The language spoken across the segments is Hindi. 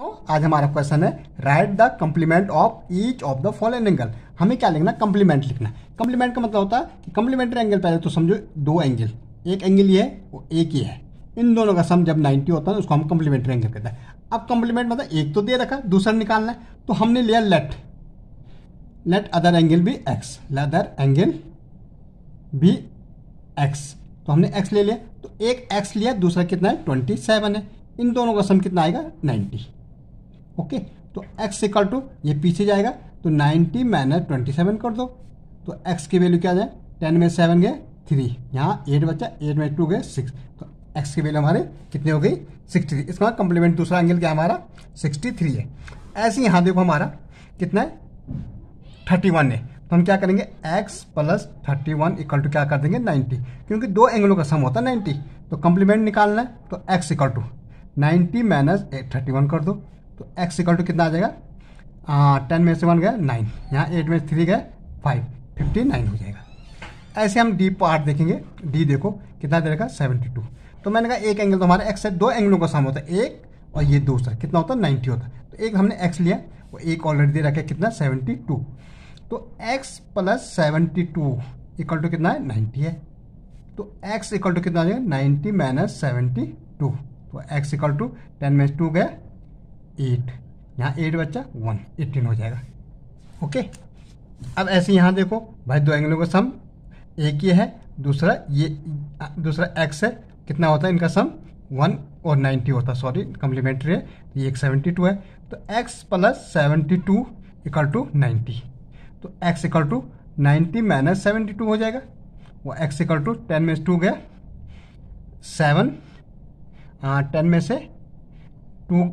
तो आज हमारा क्वेश्चन है write the complement of each of the following angle हमें क्या लिखना कम्प्लीमेंट लिखना कम्प्लीमेंट का मतलब होता है कम्प्लीमेंट्री एंगल पहले तो समझो दो एंगल एक एंगल ये है एक ही है इन दोनों का सम जब 90 होता है उसको हम कम्प्लीमेंट्री एंगल कहते हैं अब कम्प्लीमेंट मतलब एक तो दे रखा दूसरा निकालना है तो हमने लिया लेट लेट अदर एंगल भी एक्स अदर एंगल भी एक्स तो हमने एक्स ले लिया तो एक एक्स लिया दूसरा कितना है ट्वेंटी सेवन है इन दोनों का सम कितना आएगा नाइन्टी ओके तो एक्स इक्वल टू ये पीछे जाएगा तो नाइन्टी माइनस ट्वेंटी सेवन कर दो तो एक्स की वैल्यू क्या जाए टेन में सेवन गए थ्री यहाँ एट बच्चा एट में टू गए सिक्स तो एक्स की वैल्यू हमारे कितनी हो गई सिक्सटी थ्री इसका कम्प्लीमेंट दूसरा एंगल क्या हमारा सिक्सटी थ्री है ऐसे यहाँ देखो हमारा कितना है थर्टी वन है तो हम क्या करेंगे x plus thirty one equal to क्या कर देंगे नाइन्टी क्योंकि दो एंगलों का सम होता है नाइन्टी तो कम्प्लीमेंट निकालना है तो x equal to ninety minus thirty one कर दो तो एक्स इक्वल टू कितना आ जाएगा टेन में से वन गए नाइन यहाँ एट में थ्री गए फाइव फिफ्टी नाइन हो जाएगा ऐसे हम डी पार्ट देखेंगे डी देखो कितना दे रखा सेवेंटी टू तो मैंने कहा एक एंगल तो हमारा एक्स से दो एंगलों का सम होता है एक और ये दूसरा कितना होता है नाइन्टी होता है तो एक हमने एक्स लिया वो एक ऑलरेडी दे रखा है कितना सेवेंटी टू तो X plus seventy two equal to कितना है नाइन्टी है तो एक्स इक्वल टू कितना आ जाएगा नाइन्टी माइनस सेवेंटी टू तो X equal to ten minus two गया एट यहाँ एट बच्चा वन एटीन हो जाएगा ओके अब ऐसे यहाँ देखो भाई दो एंगलों का सम एक ये है दूसरा ये दूसरा एक्स है कितना होता है इनका सम वन और नाइन्टी होता है सॉरी कम्प्लीमेंट्री है तो ये एक सेवेंटी टू है तो X plus seventy two equal to ninety तो X equal to ninety minus seventy two हो जाएगा वो एक्स इक्वल टू टेन में से टू गया सेवन टेन हाँ, में से टू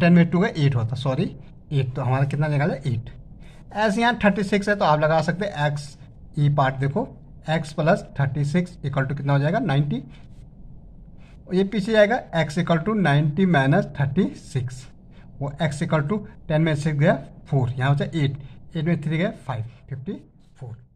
टेन में टू का एट होता सॉरी एट तो हमारा कितना निकाला एट ऐसे यहाँ थर्टी सिक्स है तो आप लगा सकते हैं एक्स ई पार्ट देखो X plus thirty six equal to कितना हो जाएगा नाइन्टी ये पीछे जाएगा X equal to ninety minus thirty six वो एक्स इक्वल टू टेन में सिक्स गया फोर यहाँ हो जाए एट एट में थ्री गया फाइव फिफ्टी फोर